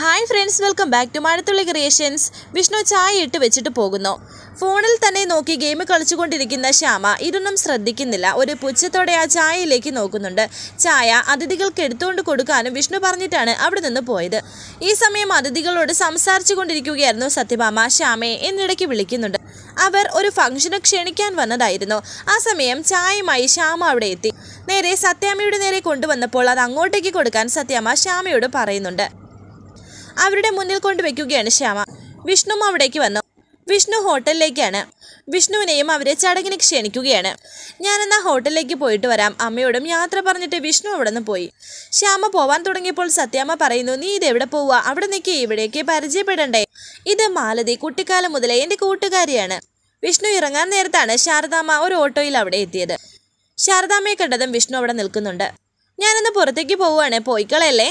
hi friends welcome back to Mazhathulli creations Vishnu ചായ ഇട്ട് വെച്ചിട്ട് പോകുന്നു ഫോണിൽ തന്നെ നോക്കി ഗെയിം കളിച്ചുകൊണ്ടിരിക്കുന്ന ശ്യാമ ഇതൊന്നും ശ്രദ്ധിക്കുന്നില്ല ഒരു പുച്ഛത്തോടെ ആ ചായയിലേക്ക് നോക്കുന്നുണ്ട് ചായ അതിഥികൾക്ക് എടുത്തുകൊണ്ട് കൊടുക്കാനും വിഷ്ണു പറഞ്ഞിട്ടാണ് അവിടെ നിന്ന് പോയത് ഈ സമയം അതിഥികളോട് സംസാരിച്ചു കൊണ്ടിരിക്കുകയായിരുന്നു സത്യഭാമ ശ്യാമയെ എന്നിടയ്ക്ക് വിളിക്കുന്നുണ്ട് അവർ ഒരു ഫംഗ്ഷന് ക്ഷണിക്കാൻ വന്നതായിരുന്നു ആ സമയം ചായയുമായി ശ്യാമ അവിടെ എത്തി നേരെ സത്യാമ്മയുടെ നേരെ കൊണ്ടുവന്നപ്പോൾ അത് അങ്ങോട്ടേക്ക് കൊടുക്കാൻ സത്യാമ്മ ശ്യാമയോട് പറയുന്നുണ്ട് അവരുടെ മുന്നിൽ കൊണ്ടുവയ്ക്കുകയാണ് ശ്യാമ വിഷ്ണുവും അവിടേക്ക് വന്നു വിഷ്ണു ഹോട്ടലിലേക്കാണ് വിഷ്ണുവിനെയും അവരെ ചടങ്ങിന് ക്ഷണിക്കുകയാണ് ഞാനെന്നാ ഹോട്ടലിലേക്ക് പോയിട്ട് വരാം അമ്മയോടും യാത്ര പറഞ്ഞിട്ട് വിഷ്ണു അവിടെ നിന്ന് പോയി ശ്യാമ പോവാൻ തുടങ്ങിയപ്പോൾ സത്യാമ്മ പറയുന്നു നീ ഇതെവിടെ പോവുക അവിടെ നിൽക്കി ഇവിടേക്ക് പരിചയപ്പെടണ്ടേ ഇത് മാലതി കുട്ടിക്കാലം മുതലേ എൻ്റെ കൂട്ടുകാരിയാണ് വിഷ്ണു ഇറങ്ങാൻ നേരത്താണ് ശാരദാമ്മ ഒരു ഓട്ടോയിൽ അവിടെ എത്തിയത് ശാരദാമ്മയെ കണ്ടതും വിഷ്ണു അവിടെ നിൽക്കുന്നുണ്ട് ഞാനിന്ന് പുറത്തേക്ക് പോവുകയാണ് പോയിക്കളയല്ലേ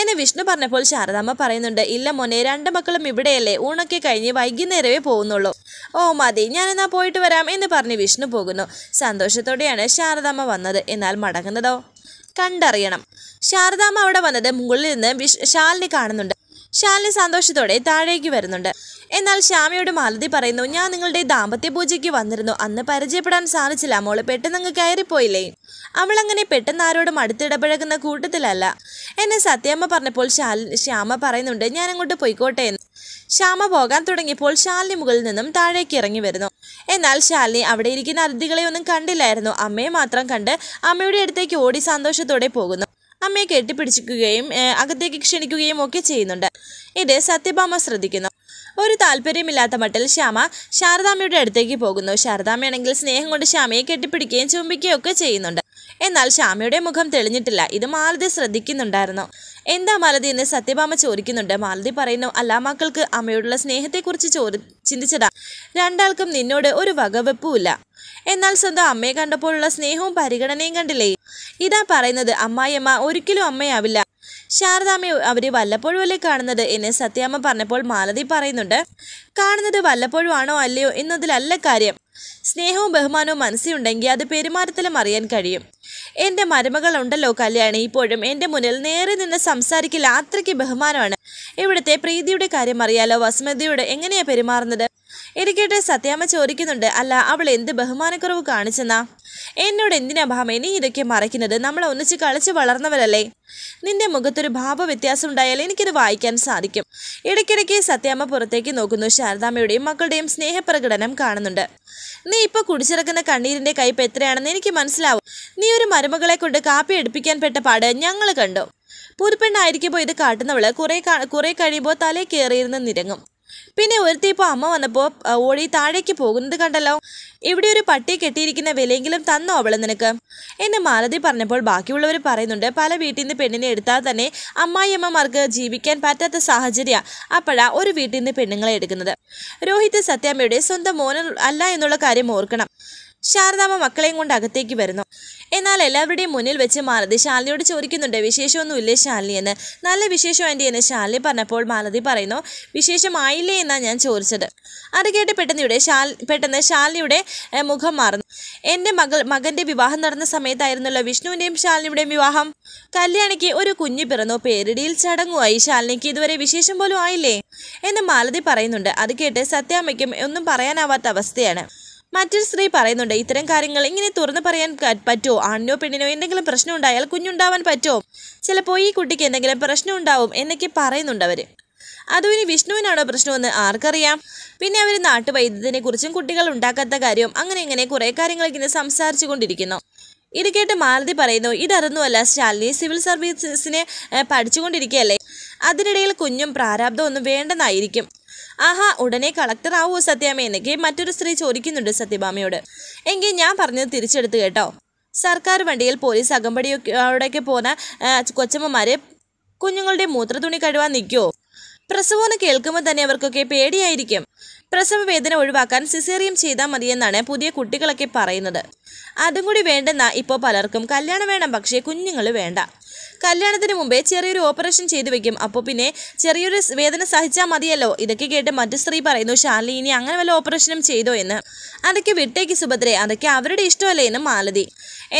എന്നെ വിഷ്ണു പറഞ്ഞപ്പോൾ ശാരദാമ്മ പറയുന്നുണ്ട് ഇല്ല മോനെ രണ്ട് മക്കളും ഇവിടെയല്ലേ ഊണൊക്കെ കഴിഞ്ഞ് വൈകുന്നേരമേ പോകുന്നുള്ളൂ ഓ മതി ഞാനെന്നാ പോയിട്ട് വരാം എന്ന് പറഞ്ഞ് വിഷ്ണു പോകുന്നു സന്തോഷത്തോടെയാണ് ശാരദാമ്മ വന്നത് എന്നാൽ മടങ്ങുന്നതോ കണ്ടറിയണം ശാരദാമ്മ അവിടെ വന്നത് മുകളിൽ നിന്ന് വിഷ് ശാലിനി കാണുന്നുണ്ട് ശാലിനി സന്തോഷത്തോടെ താഴേക്ക് വരുന്നുണ്ട് എന്നാൽ ശ്യാമയോട് മാലതി പറയുന്നു ഞാൻ നിങ്ങളുടെ ദാമ്പത്യ പൂജയ്ക്ക് വന്നിരുന്നു അന്ന് പരിചയപ്പെടാൻ സാധിച്ചില്ല മോള് അങ്ങ് കയറിപ്പോയില്ലേ അവളങ്ങനെ പെട്ടെന്ന് ആരോടും അടുത്തിടപഴകുന്ന കൂട്ടത്തിലല്ല എന്നെ സത്യാമ്മ പറഞ്ഞപ്പോൾ ശാലി ശ്യാമ പറയുന്നുണ്ട് ഞാൻ അങ്ങോട്ട് പോയിക്കോട്ടെ എന്ന് ശ്യാമ പോകാൻ തുടങ്ങിയപ്പോൾ ശാലിനി മുകളിൽ നിന്നും താഴേക്ക് ഇറങ്ങി വരുന്നു എന്നാൽ ശാലിനി അവിടെ ഇരിക്കുന്ന അതിഥികളെ ഒന്നും കണ്ടില്ലായിരുന്നു അമ്മയെ മാത്രം കണ്ട് അമ്മയുടെ അടുത്തേക്ക് ഓടി സന്തോഷത്തോടെ പോകുന്നു അമ്മയെ കെട്ടിപ്പിടിച്ചിക്കുകയും അകത്തേക്ക് ക്ഷണിക്കുകയും ഒക്കെ ചെയ്യുന്നുണ്ട് ഇത് സത്യഭാമ ശ്രദ്ധിക്കുന്നു ഒരു താല്പര്യമില്ലാത്ത മട്ടിൽ ശ്യാമ ശാരദാമ്മയുടെ അടുത്തേക്ക് പോകുന്നു ശാരദാമ്മയാണെങ്കിൽ സ്നേഹം കൊണ്ട് ശ്യാമയെ കെട്ടിപ്പിടിക്കുകയും ചുംബിക്കുകയും ഒക്കെ ചെയ്യുന്നുണ്ട് എന്നാൽ ശ്യാമയുടെ മുഖം തെളിഞ്ഞിട്ടില്ല ഇത് മാലതി ശ്രദ്ധിക്കുന്നുണ്ടായിരുന്നു എന്താ മാലതി എന്ന് സത്യഭാമ ചോദിക്കുന്നുണ്ട് മാലതി പറയുന്നു അല്ലാ മക്കൾക്ക് അമ്മയോടുള്ള സ്നേഹത്തെക്കുറിച്ച് ചോദി ചിന്തിച്ചതാ രണ്ടാൾക്കും നിന്നോട് ഒരു വകവെപ്പുമില്ല എന്നാൽ സ്വന്തം അമ്മയെ കണ്ടപ്പോഴുള്ള സ്നേഹവും പരിഗണനയും കണ്ടില്ലേ ഇതാ പറയുന്നത് അമ്മായിയമ്മ ഒരിക്കലും അമ്മയാവില്ല ശാരദാമ്മയെ അവർ വല്ലപ്പോഴും അല്ലേ കാണുന്നത് എന്ന് സത്യാമ്മ പറഞ്ഞപ്പോൾ മാലതി പറയുന്നുണ്ട് കാണുന്നത് വല്ലപ്പോഴും ആണോ അല്ലയോ എന്നതിലല്ല കാര്യം സ്നേഹവും ബഹുമാനവും മനസ്സിലുണ്ടെങ്കിൽ അത് പെരുമാറ്റത്തിലും അറിയാൻ കഴിയും എൻ്റെ മരുമകളുണ്ടല്ലോ കല്യാണി ഇപ്പോഴും എൻ്റെ മുന്നിൽ നേരെ നിന്ന് സംസാരിക്കില്ല അത്രയ്ക്ക് ബഹുമാനമാണ് ഇവിടുത്തെ പ്രീതിയുടെ കാര്യം അറിയാലോ വസുമതിയോട് എങ്ങനെയാണ് പെരുമാറുന്നത് ഇരിക്കട്ടെ സത്യാമ്മ ചോദിക്കുന്നുണ്ട് അല്ല അവൾ എന്ത് ബഹുമാനക്കുറവ് കാണിച്ചെന്നാ എന്നോട് എന്തിനാ ഭാമ നീ ഇതൊക്കെ മറയ്ക്കുന്നത് നമ്മൾ ഒന്നിച്ച് കളിച്ച് വളർന്നവരല്ലേ നിന്റെ മുഖത്തൊരു ഭാവ വ്യത്യാസം ഉണ്ടായാൽ എനിക്കിത് വായിക്കാൻ സാധിക്കും ഇടയ്ക്കിടയ്ക്ക് സത്യാമ്മ പുറത്തേക്ക് നോക്കുന്നു ശാരദാമ്മയുടെയും മക്കളുടെയും സ്നേഹപ്രകടനം കാണുന്നുണ്ട് നീ ഇപ്പൊ കുടിച്ചിറക്കുന്ന കണ്ണീരിന്റെ കയ്പ് എത്രയാണെന്ന് എനിക്ക് മനസ്സിലാവും നീ ഒരു മരുമകളെ കൊണ്ട് കാപ്പി എടുപ്പിക്കാൻ പെട്ട പാട് ഞങ്ങൾ കണ്ടു പുതുപ്പെണ്ണായിരിക്കുമ്പോൾ ഇത് കാട്ടുന്നവള് കുറേ കുറേ കഴിയുമ്പോൾ തലേ കയറിയിരുന്ന് നിരങ്ങും പിന്നെ ഒരുത്തി ഇപ്പോൾ അമ്മ വന്നപ്പോൾ ഓടി താഴേക്ക് പോകുന്നത് കണ്ടല്ലോ ഇവിടെ ഒരു പട്ടി കെട്ടിയിരിക്കുന്ന വിലയെങ്കിലും തന്നോ അവളെ നിനക്ക് എന്ന് മാലതി പറഞ്ഞപ്പോൾ ബാക്കിയുള്ളവർ പറയുന്നുണ്ട് പല വീട്ടിൽ നിന്ന് പെണ്ണിനെ എടുത്താൽ തന്നെ അമ്മായിയമ്മമാർക്ക് ജീവിക്കാൻ പറ്റാത്ത സാഹചര്യമാണ് അപ്പോഴാ ഒരു വീട്ടിൽ നിന്ന് പെണ്ണുങ്ങളെ എടുക്കുന്നത് രോഹിത് സത്യാമ്മയുടെ സ്വന്തം മോനൻ അല്ല എന്നുള്ള കാര്യം ഓർക്കണം ശാരദാമ്മ മക്കളെയും കൊണ്ട് അകത്തേക്ക് വരുന്നു എന്നാൽ എല്ലാവരുടെയും മുന്നിൽ വെച്ച് മാലതി ശാലിനിയോട് ചോദിക്കുന്നുണ്ട് വിശേഷമൊന്നുമില്ലേ ശാലിനി എന്ന് നല്ല വിശേഷം ആൻറ്റി എന്ന് ശാലിനി പറഞ്ഞപ്പോൾ മാലതി പറയുന്നു വിശേഷമായില്ലേ എന്നാണ് ഞാൻ ചോദിച്ചത് അത് കേട്ട് പെട്ടെന്നിവിടെ ശാൽ പെട്ടെന്ന് ശാലിനിയുടെ മുഖം മാറുന്നു എൻ്റെ മകൾ മകൻ്റെ വിവാഹം നടന്ന സമയത്തായിരുന്നല്ലോ വിഷ്ണുവിൻ്റെയും ശാലിനിയുടെയും വിവാഹം കല്യാണിക്ക് ഒരു കുഞ്ഞു പിറന്നു പേരിടിയിൽ ചടങ്ങുമായി ശാലിനിക്ക് ഇതുവരെ വിശേഷം പോലും ആയില്ലേ എന്ന് മാലതി പറയുന്നുണ്ട് അത് കേട്ട് സത്യാമ്മയ്ക്കും ഒന്നും പറയാനാവാത്ത അവസ്ഥയാണ് മറ്റൊരു സ്ത്രീ പറയുന്നുണ്ട് ഇത്തരം കാര്യങ്ങൾ ഇങ്ങനെ തുറന്നു പറയാൻ പറ്റുമോ ആണിനോ പെണ്ണിനോ എന്തെങ്കിലും പ്രശ്നം ഉണ്ടായാൽ കുഞ്ഞുണ്ടാവാൻ പറ്റുമോ ചിലപ്പോൾ ഈ കുട്ടിക്ക് എന്തെങ്കിലും പ്രശ്നം ഉണ്ടാവും എന്നൊക്കെ പറയുന്നുണ്ട് അവർ അതും ഇനി വിഷ്ണുവിനാണോ പ്രശ്നമെന്ന് ആർക്കറിയാം പിന്നെ അവർ നാട്ടുവൈദ്യത്തിനെ കുറിച്ചും കുട്ടികൾ ഉണ്ടാക്കാത്ത കാര്യവും അങ്ങനെ ഇങ്ങനെ കുറേ കാര്യങ്ങൾ ഇങ്ങനെ സംസാരിച്ചു കൊണ്ടിരിക്കുന്നു ഇത് കേട്ട് മാലതി പറയുന്നു ഇതറിഞ്ഞുമല്ല ശാലിനി സിവിൽ സർവീസസിനെ പഠിച്ചുകൊണ്ടിരിക്കുകയല്ലേ അതിനിടയിൽ കുഞ്ഞും പ്രാരാബ്ദമൊന്നും വേണ്ടെന്നായിരിക്കും ആഹാ ഉടനെ കളക്ടർ ആവുമോ സത്യാമ്മ എന്നൊക്കെ മറ്റൊരു സ്ത്രീ ചോദിക്കുന്നുണ്ട് സത്യഭാമയോട് എങ്കിൽ ഞാൻ പറഞ്ഞത് തിരിച്ചെടുത്ത് കേട്ടോ സർക്കാർ വണ്ടിയിൽ പോലീസ് അവിടെയൊക്കെ പോന്ന കൊച്ചമ്മമാരെ കുഞ്ഞുങ്ങളുടെ തുണി കഴുവാൻ നിൽക്കുമോ പ്രസവമെന്ന് കേൾക്കുമ്പോൾ തന്നെ അവർക്കൊക്കെ പേടിയായിരിക്കും പ്രസവ വേദന ഒഴിവാക്കാൻ സിസേറിയം ചെയ്താൽ മതിയെന്നാണ് പുതിയ കുട്ടികളൊക്കെ പറയുന്നത് അതും കൂടി വേണ്ടെന്നാ ഇപ്പോൾ പലർക്കും കല്യാണം വേണം പക്ഷേ കുഞ്ഞുങ്ങൾ വേണ്ട കല്യാണത്തിന് മുമ്പേ ചെറിയൊരു ഓപ്പറേഷൻ ചെയ്തു വെക്കും അപ്പോൾ പിന്നെ ചെറിയൊരു വേദന സഹിച്ചാൽ മതിയല്ലോ ഇതൊക്കെ കേട്ട് മറ്റു സ്ത്രീ പറയുന്നു ശാലിനി ഇനി അങ്ങനെ വല്ല ഓപ്പറേഷനും ചെയ്തോ എന്ന് അതൊക്കെ വിട്ടേക്ക് സുഭദ്രെ അതൊക്കെ അവരുടെ ഇഷ്ടമല്ലേ എന്ന് മാലതി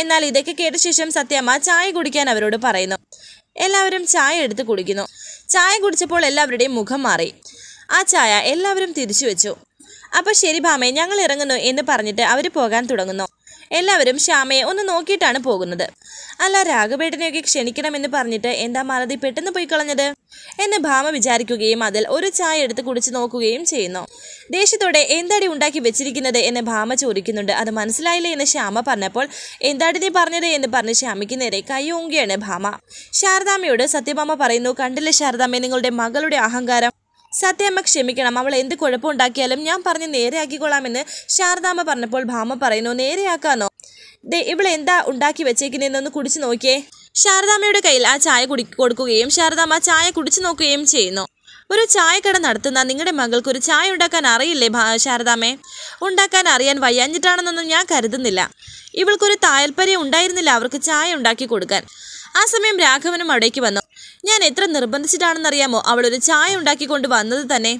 എന്നാൽ ഇതൊക്കെ കേട്ട ശേഷം സത്യമ്മ ചായ കുടിക്കാൻ അവരോട് പറയുന്നു എല്ലാവരും ചായ എടുത്ത് കുടിക്കുന്നു ചായ കുടിച്ചപ്പോൾ എല്ലാവരുടെയും മുഖം മാറി ആ ചായ എല്ലാവരും തിരിച്ചു വെച്ചു അപ്പോൾ ശരി ഭാമേ ഞങ്ങൾ ഇറങ്ങുന്നു എന്ന് പറഞ്ഞിട്ട് അവർ പോകാൻ തുടങ്ങുന്നു എല്ലാവരും ശ്യാമയെ ഒന്ന് നോക്കിയിട്ടാണ് പോകുന്നത് അല്ല രാഘവേട്ടനെയൊക്കെ ക്ഷണിക്കണമെന്ന് പറഞ്ഞിട്ട് എന്താ മാലതി പെട്ടെന്ന് പോയി കളഞ്ഞത് എന്ന് ഭാമ വിചാരിക്കുകയും അതിൽ ഒരു ചായ എടുത്ത് കുടിച്ച് നോക്കുകയും ചെയ്യുന്നു ദേഷ്യത്തോടെ എന്താടി ഉണ്ടാക്കി വെച്ചിരിക്കുന്നത് എന്ന് ഭാമ ചോദിക്കുന്നുണ്ട് അത് മനസ്സിലായില്ലേ എന്ന് ശ്യാമ പറഞ്ഞപ്പോൾ എന്താടി നീ പറഞ്ഞത് എന്ന് പറഞ്ഞ് ശ്യാമിക്ക് നേരെ കൈയോങ്ങുകയാണ് ഭാമ ശാരദാമയോട് സത്യഭാമ പറയുന്നു കണ്ടില്ല ശാരദാമ്മ നിങ്ങളുടെ മകളുടെ അഹങ്കാരം സത്യമ്മ ക്ഷമിക്കണം അവൾ എന്ത് കുഴപ്പമുണ്ടാക്കിയാലും ഞാൻ പറഞ്ഞ് നേരെയാക്കിക്കൊള്ളാമെന്ന് ശാരദാമ്മ പറഞ്ഞപ്പോൾ ഭാമ പറയുന്നു നേരെയാക്കാന്നോ ദേ ഇവിടെ എന്താ ഉണ്ടാക്കി വെച്ചേക്കുന്നതെന്നൊന്ന് കുടിച്ചു നോക്കിയേ ശാരദാമ്മയുടെ കയ്യിൽ ആ ചായ കുടി കൊടുക്കുകയും ശാരദാമ്മ ചായ കുടിച്ചു നോക്കുകയും ചെയ്യുന്നു ഒരു ചായക്കട നടത്തുന്ന നിങ്ങളുടെ മകൾക്ക് ഒരു ചായ ഉണ്ടാക്കാൻ അറിയില്ലേ ശാരദാമ്മേ ഉണ്ടാക്കാൻ അറിയാൻ വയ്യാഞ്ഞിട്ടാണെന്നൊന്നും ഞാൻ കരുതുന്നില്ല ഇവൾക്കൊരു താൽപ്പര്യം ഉണ്ടായിരുന്നില്ല അവർക്ക് ചായ ഉണ്ടാക്കി കൊടുക്കാൻ ആ സമയം രാഘവനും അവിടേക്ക് വന്നു ഞാൻ എത്ര നിർബന്ധിച്ചിട്ടാണെന്നറിയാമോ ഒരു ചായ ഉണ്ടാക്കിക്കൊണ്ട് വന്നത് തന്നെ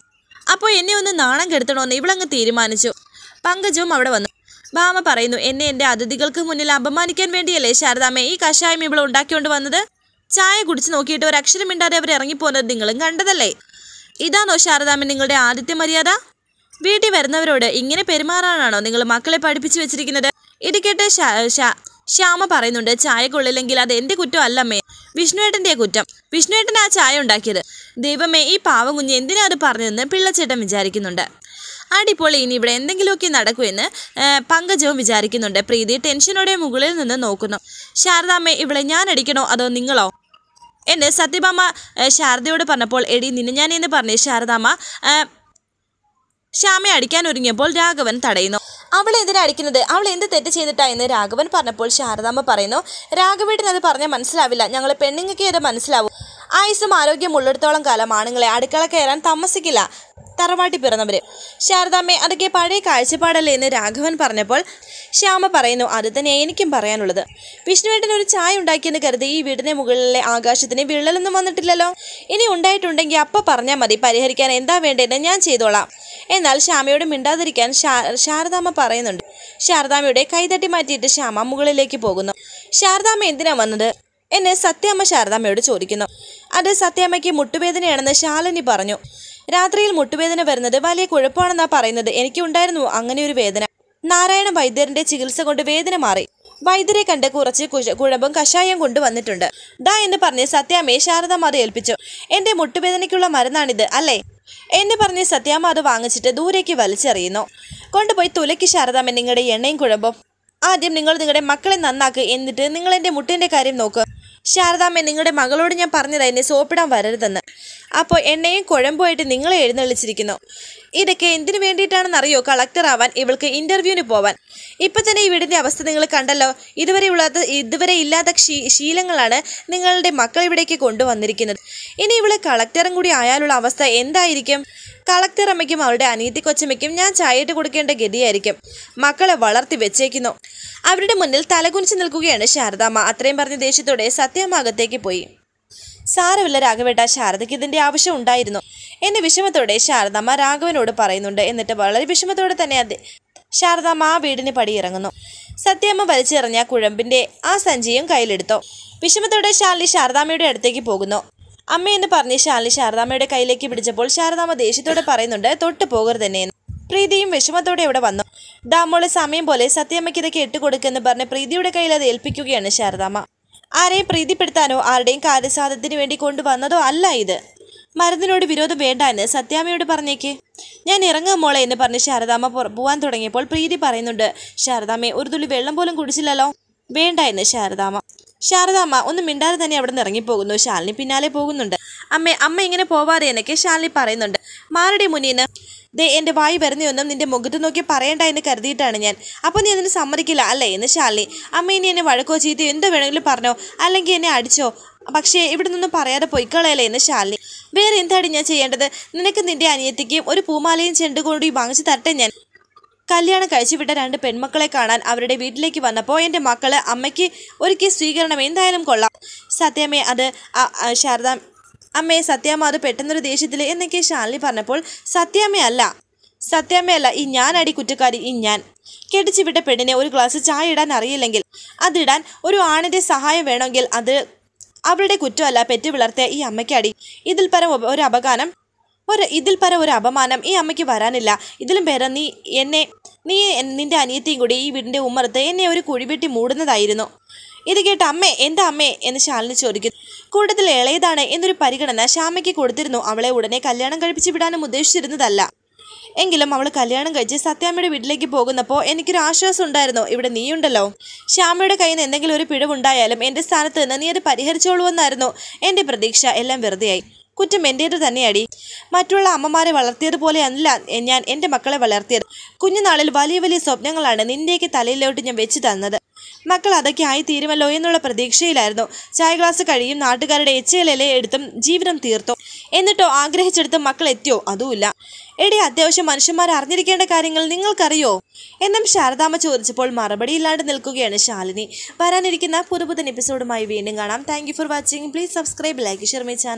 അപ്പോൾ എന്നെ ഒന്ന് നാണം കെടുത്തണമെന്ന് ഇവളങ്ങ് തീരുമാനിച്ചു പങ്കജവും അവിടെ വന്നു ഭാമ പറയുന്നു എന്നെ എൻ്റെ അതിഥികൾക്ക് മുന്നിൽ അപമാനിക്കാൻ വേണ്ടിയല്ലേ ശാരദാമ്മ ഈ കഷായം ഇവൾ ഉണ്ടാക്കിക്കൊണ്ട് വന്നത് ചായ കുടിച്ച് നോക്കിയിട്ട് ഒരു അക്ഷരം മിണ്ടാതെ അവർ ഇറങ്ങിപ്പോകുന്നത് നിങ്ങളും കണ്ടതല്ലേ ഇതാണോ ശാരദാമ്മ നിങ്ങളുടെ ആദ്യത്തെ മര്യാദ വീട്ടിൽ വരുന്നവരോട് ഇങ്ങനെ പെരുമാറാനാണോ നിങ്ങൾ മക്കളെ പഠിപ്പിച്ചു വെച്ചിരിക്കുന്നത് ഇത് ശ്യാമ പറയുന്നുണ്ട് ചായ കൊള്ളില്ലെങ്കിൽ അത് എൻ്റെ കുറ്റം അല്ലമ്മേ വിഷ്ണുവേട്ടൻ്റെ കുറ്റം വിഷ്ണുവേട്ടൻ ആ ചായ ഉണ്ടാക്കിയത് ദൈവമേ ഈ പാവം കുഞ്ഞ് എന്തിനാ അത് പറഞ്ഞതെന്ന് പിള്ളച്ചേട്ടൻ വിചാരിക്കുന്നുണ്ട് അടിപ്പോൾ ഇനി ഇവിടെ എന്തെങ്കിലുമൊക്കെ നടക്കുമെന്ന് പങ്കജവും വിചാരിക്കുന്നുണ്ട് പ്രീതി ടെൻഷനോടെ മുകളിൽ നിന്ന് നോക്കുന്നു ശാരദാമ്മേ ഇവിടെ ഞാൻ അടിക്കണോ അതോ നിങ്ങളോ എന്ന് സത്യഭാമ ശാരദയോട് പറഞ്ഞപ്പോൾ എടി നിന്നെ ഞാൻ എന്ന് പറഞ്ഞ് ശാരദാമ്മ ശ്യാമയെ അടിക്കാൻ ഒരുങ്ങിയപ്പോൾ രാഘവൻ തടയുന്നു അവളെ എന്തിനാ അവൾ എന്ത് തെറ്റ് ചെയ്തിട്ടാ എന്ന് രാഘവൻ പറഞ്ഞപ്പോൾ ശാരദാമ്മ പറയുന്നു രാഘവേട്ടൻ അത് പറഞ്ഞാൽ മനസ്സിലാവില്ല ഞങ്ങൾ പെണ്ണുങ്ങൾക്ക് അത് മനസ്സിലാവും ആയുസും ആരോഗ്യമുള്ളിടത്തോളം കാലം ആണുങ്ങളെ അടുക്കള കയറാൻ താമസിക്കില്ല തറവാട്ടി പിറന്നവർ ശാരദാമ്മ അതൊക്കെ പഴയ കാഴ്ചപ്പാടല്ലേ എന്ന് രാഘവൻ പറഞ്ഞപ്പോൾ ശ്യാമ പറയുന്നു അത് തന്നെ എനിക്കും പറയാനുള്ളത് വിഷ്ണുവേട്ടൻ ഒരു ചായ ഉണ്ടാക്കിയെന്ന് കരുതി ഈ വീടിന് മുകളിലെ ആകാശത്തിന് വിള്ളലൊന്നും വന്നിട്ടില്ലല്ലോ ഇനി ഉണ്ടായിട്ടുണ്ടെങ്കിൽ അപ്പം പറഞ്ഞാൽ മതി പരിഹരിക്കാൻ എന്താ വേണ്ടതെന്ന് ഞാൻ ചെയ്തോളാം എന്നാൽ ശ്യാമയോട് മിണ്ടാതിരിക്കാൻ ശാരദാമ്മ പറയുന്നുണ്ട് ശാരദാമ്മയുടെ കൈതട്ടി മാറ്റിയിട്ട് ശ്യാമ മുകളിലേക്ക് പോകുന്നു ശാരദാമ്മ എന്തിനാ വന്നത് എന്നെ സത്യാമ്മ ശാരദാമ്മയോട് ചോദിക്കുന്നു അത് സത്യാമ്മയ്ക്ക് മുട്ടുവേദനയാണെന്ന് ശാലിനി പറഞ്ഞു രാത്രിയിൽ മുട്ടുവേദന വരുന്നത് വലിയ കുഴപ്പമാണെന്നാ പറയുന്നത് എനിക്കുണ്ടായിരുന്നു അങ്ങനെ ഒരു വേദന നാരായണ വൈദ്യരന്റെ ചികിത്സ കൊണ്ട് വേദന മാറി വൈദ്യരെ കണ്ട് കുറച്ച് കുഴമ്പും കഷായം കൊണ്ടുവന്നിട്ടുണ്ട് ദാ എന്ന് പറഞ്ഞ് സത്യാമ്മയെ ശാരദാമ്മ അത് ഏൽപ്പിച്ചു എന്റെ മുട്ടുവേദനയ്ക്കുള്ള മരുന്നാണിത് അല്ലേ എന്ന് പറഞ്ഞ് സത്യാമ്മ അത് വാങ്ങിച്ചിട്ട് ദൂരേക്ക് വലിച്ചെറിയുന്നു കൊണ്ടുപോയി തുലയ്ക്ക് ശാരദാമ്മ നിങ്ങളുടെ എണ്ണയും കുഴമ്പും ആദ്യം നിങ്ങൾ നിങ്ങളുടെ മക്കളെ നന്നാക്കുക എന്നിട്ട് നിങ്ങൾ എൻ്റെ മുട്ടിൻ്റെ കാര്യം നോക്കുക ശാരദാമ്മേ നിങ്ങളുടെ മകളോട് ഞാൻ പറഞ്ഞതാ എന്നെ സോപ്പിടാൻ വരരുതെന്ന് അപ്പോൾ എണ്ണയും കുഴമ്പുമായിട്ട് നിങ്ങളെ എഴുന്നള്ളിച്ചിരിക്കുന്നു ഇതൊക്കെ എന്തിനു വേണ്ടിയിട്ടാണെന്നറിയോ ആവാൻ ഇവൾക്ക് ഇൻ്റർവ്യൂവിന് പോവാൻ ഇപ്പം തന്നെ വീടിൻ്റെ അവസ്ഥ നിങ്ങൾ കണ്ടല്ലോ ഇതുവരെ ഉള്ളത് ഇതുവരെ ഇല്ലാത്ത ശീലങ്ങളാണ് നിങ്ങളുടെ മക്കൾ ഇവിടേക്ക് കൊണ്ടുവന്നിരിക്കുന്നത് ഇനി ഇവൾ കളക്ടറും കൂടി ആയാലുള്ള അവസ്ഥ എന്തായിരിക്കും കളക്ടർ അമ്മയ്ക്കും അവളുടെ അനീതി കൊച്ചമ്മയ്ക്കും ഞാൻ ചായയിട്ട് കൊടുക്കേണ്ട ഗതിയായിരിക്കും മക്കളെ വളർത്തി വെച്ചേക്കുന്നു അവരുടെ മുന്നിൽ തലകുനിച്ച് നിൽക്കുകയാണ് ശാരദാമ്മ അത്രയും പറഞ്ഞ ദേഷ്യത്തോടെ സത്യമാകത്തേക്ക് പോയി സാരമില്ല രാഘവേട്ട ശാരദയ്ക്ക് ഇതിന്റെ ആവശ്യം ഉണ്ടായിരുന്നു എന്നെ വിഷമത്തോടെ ശാരദാമ്മ രാഘവനോട് പറയുന്നുണ്ട് എന്നിട്ട് വളരെ വിഷമത്തോടെ തന്നെ അതെ ശാരദാമ്മ ആ വീടിന് പടിയിറങ്ങുന്നു സത്യമ്മ വലിച്ചെറിഞ്ഞ കുഴമ്പിന്റെ ആ സഞ്ചിയും കയ്യിലെടുത്തു വിഷമത്തോടെ ശാലി ശാരദാമ്മയുടെ അടുത്തേക്ക് പോകുന്നു അമ്മയെന്ന് പറഞ്ഞ് ശാലി ശാരദാമ്മയുടെ കയ്യിലേക്ക് പിടിച്ചപ്പോൾ ശാരദാമ്മ ദേഷ്യത്തോടെ പറയുന്നുണ്ട് തൊട്ട് പോകരുതെന്നെ പ്രീതിയും വിഷമത്തോടെ ഇവിടെ വന്നു ഡാമോളെ സമയം പോലെ സത്യമ്മയ്ക്ക് ഇതൊക്കെ ഇട്ടുകൊടുക്കുമെന്ന് പറഞ്ഞ് പ്രീതിയുടെ കയ്യിൽ അത് ഏൽപ്പിക്കുകയാണ് ശാരദാമ്മ ആരെയും പ്രീതിപ്പെടുത്താനോ ആരുടെയും കാര്യസാധ്യത്തിന് വേണ്ടി കൊണ്ടുവന്നതോ അല്ല ഇത് മരുന്നിനോട് വിരോധം വേണ്ട എന്ന് സത്യാമ്മയോട് പറഞ്ഞേക്കേ ഞാൻ ഇറങ്ങാം മോളെ എന്ന് പറഞ്ഞ് ശാരദാമ്മ പോവാൻ തുടങ്ങിയപ്പോൾ പ്രീതി പറയുന്നുണ്ട് ശാരദാമ്മയെ ഒരു തുള്ളി വെള്ളം പോലും കുടിച്ചില്ലല്ലോ വേണ്ട എന്ന് ശാരദാമ്മ ശാരദാമ്മ ഒന്ന് മിണ്ടാതെ തന്നെ അവിടെ നിന്ന് ഇറങ്ങിപ്പോകുന്നു ശാലിനി പിന്നാലെ പോകുന്നുണ്ട് അമ്മേ അമ്മ ഇങ്ങനെ പോവാതെ എന്നൊക്കെ ശാലിനി പറയുന്നുണ്ട് മാറുടെ മുന്നിൽ ദേ എൻ്റെ വായി വരുന്നൊന്നും നിന്റെ മുഖത്ത് നോക്കി പറയണ്ട എന്ന് കരുതിയിട്ടാണ് ഞാൻ അപ്പോൾ നീ അതിന് സമ്മതിക്കില്ല അല്ലേ എന്ന് ശാലിനി അമ്മ ഇനി എന്നെ വഴക്കോ ചീത്തോ എന്തോ വേണമെങ്കിലും പറഞ്ഞോ അല്ലെങ്കിൽ എന്നെ അടിച്ചോ പക്ഷേ ഇവിടെ നിന്നും പറയാതെ പൊയ്ക്കളയല്ലേ എന്ന് ശാലിനി വേറെ എന്താണ് ഞാൻ ചെയ്യേണ്ടത് നിനക്ക് നിന്റെ അനിയത്തിക്കും ഒരു പൂമാലയും ചെണ്ടുകൂടി വാങ്ങിച്ചു തരട്ടെ ഞാൻ കല്യാണം കഴിച്ചു വിട്ട രണ്ട് പെൺമക്കളെ കാണാൻ അവരുടെ വീട്ടിലേക്ക് വന്നപ്പോൾ എൻ്റെ മക്കള് അമ്മയ്ക്ക് ഒരിക്കൽ സ്വീകരണം എന്തായാലും കൊള്ളാം സത്യമേ അത് ശാരദ അമ്മയെ സത്യാമ്മ അത് പെട്ടെന്നൊരു ദേഷ്യത്തിൽ എന്നൊക്കെ ശാലിനി പറഞ്ഞപ്പോൾ സത്യാമ്മയല്ല സത്യാമ്മയല്ല ഈ ഞാനടി കുറ്റക്കാരി ഈ ഞാൻ കെടിച്ചുവിട്ട വിട്ട പെണ്ണിനെ ഒരു ഗ്ലാസ് ചായ ഇടാൻ അറിയില്ലെങ്കിൽ അതിടാൻ ഒരു ആണിൻ്റെ സഹായം വേണമെങ്കിൽ അത് അവരുടെ കുറ്റമല്ല പെറ്റു വിളർത്തിയ ഈ അമ്മയ്ക്കടി ഇതിൽ പരം ഒരു അപകാരം ഒരു ഇതിൽ പര ഒരു അപമാനം ഈ അമ്മയ്ക്ക് വരാനില്ല ഇതിലും പേരെ നീ എന്നെ നീ നിന്റെ അനിയത്തെയും കൂടി ഈ വീടിൻ്റെ ഉമ്മറത്ത് എന്നെ ഒരു കുഴിവെട്ടി മൂടുന്നതായിരുന്നു ഇത് കേട്ട അമ്മേ എൻ്റെ അമ്മേ എന്ന് ശാലിനി ചോദിക്കുന്നു കൂട്ടത്തിൽ ഇളയതാണ് എന്നൊരു പരിഗണന ശ്യാമയ്ക്ക് കൊടുത്തിരുന്നു അവളെ ഉടനെ കല്യാണം കഴിപ്പിച്ച് വിടാനും ഉദ്ദേശിച്ചിരുന്നതല്ല എങ്കിലും അവൾ കല്യാണം കഴിച്ച് സത്യാമ്മയുടെ വീട്ടിലേക്ക് പോകുന്നപ്പോൾ എനിക്കൊരു ആശ്വാസം ഉണ്ടായിരുന്നു ഇവിടെ നീയുണ്ടല്ലോ ശ്യാമയുടെ കയ്യിൽ നിന്ന് എന്തെങ്കിലും ഒരു പിഴവുണ്ടായാലും എൻ്റെ സ്ഥാനത്ത് നിന്ന് നീ അത് പരിഹരിച്ചോളൂ എന്നായിരുന്നു എൻ്റെ പ്രതീക്ഷ എല്ലാം വെറുതെയായി കുറ്റം എൻ്റേത് തന്നെയടി മറ്റുള്ള അമ്മമാരെ വളർത്തിയതുപോലെയല്ല ഞാൻ എൻ്റെ മക്കളെ വളർത്തിയത് കുഞ്ഞുനാളിൽ വലിയ വലിയ സ്വപ്നങ്ങളാണ് നിൻ്റെയൊക്കെ തലയിലോട്ട് ഞാൻ വെച്ച് തന്നത് മക്കൾ അതൊക്കെ ആയി തീരുമല്ലോ എന്നുള്ള പ്രതീക്ഷയിലായിരുന്നു ചായ ഗ്ലാസ് കഴിയും നാട്ടുകാരുടെ എച്ചയിലെ എടുത്തും ജീവിതം തീർത്തു എന്നിട്ടോ ആഗ്രഹിച്ചെടുത്തും മക്കൾ എത്തിയോ അതുമില്ല എടി അത്യാവശ്യം മനുഷ്യന്മാർ അറിഞ്ഞിരിക്കേണ്ട കാര്യങ്ങൾ നിങ്ങൾക്കറിയോ എന്നും ശാരദാമ്മ ചോദിച്ചപ്പോൾ മറുപടി ഇല്ലാണ്ട് നിൽക്കുകയാണ് ശാലിനി വരാനിരിക്കുന്ന പുതുപുത്തൻ എപ്പിസോഡുമായി വീണ്ടും കാണാം thank for watching please subscribe like share my channel